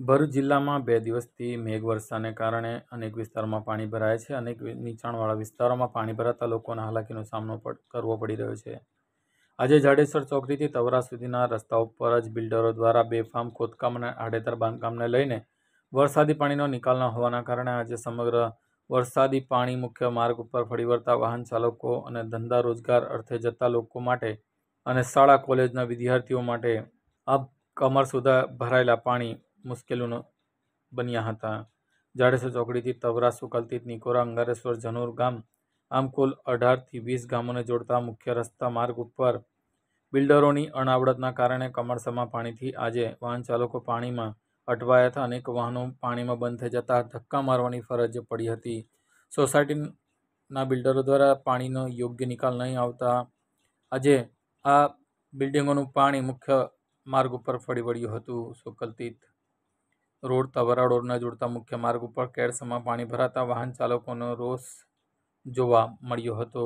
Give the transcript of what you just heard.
ભરૂચ જિલ્લામાં બે દિવસથી મેઘવર્ષાને કારણે અનેક વિસ્તારોમાં પાણી ભરાય છે અનેક નીચાણવાળા વિસ્તારોમાં પાણી ભરાતા લોકોને હાલાકીનો સામનો કરવો પડી રહ્યો છે આજે જાડેસર ચોકડીથી તવરા સુધીના રસ્તા ઉપર જ બિલ્ડરો દ્વારા બેફામ ખોદકામ અને આડેતર બાંધકામને લઈને વરસાદી પાણીનો નિકાલ ન હોવાના કારણે આજે સમગ્ર વરસાદી પાણી મુખ્ય માર્ગ ઉપર ફરી વળતા વાહન ચાલકો અને ધંધા રોજગાર અર્થે જતા લોકો માટે અને શાળા કોલેજના વિદ્યાર્થીઓ માટે આ કમર સુધા ભરાયેલા પાણી મુશ્કેલીનો બન્યા હતા જાડેસર ચોકડીથી તવરા સુકલતીત નિકોરા અંગારેશ્વર જનોર ગામ આમ કુલ અઢારથી વીસ ગામોને જોડતા મુખ્ય રસ્તા માર્ગ ઉપર બિલ્ડરોની અણાવડતના કારણે કમરસમાં પાણીથી આજે વાહન ચાલકો પાણીમાં અટવાયા હતા અનેક વાહનો પાણીમાં બંધ થઈ જતા ધક્કા મારવાની ફરજ પડી હતી સોસાયટીના બિલ્ડરો દ્વારા પાણીનો યોગ્ય નિકાલ નહીં આવતા આજે આ બિલ્ડિંગોનું પાણી મુખ્ય માર્ગ ઉપર ફરી વળ્યું હતું સુકલતીત રોડ તવરા રોડને જોડતા મુખ્ય માર્ગ ઉપર કેરસમાં પાણી ભરાતા વાહન ચાલકોનો રોષ જોવા મળ્યો હતો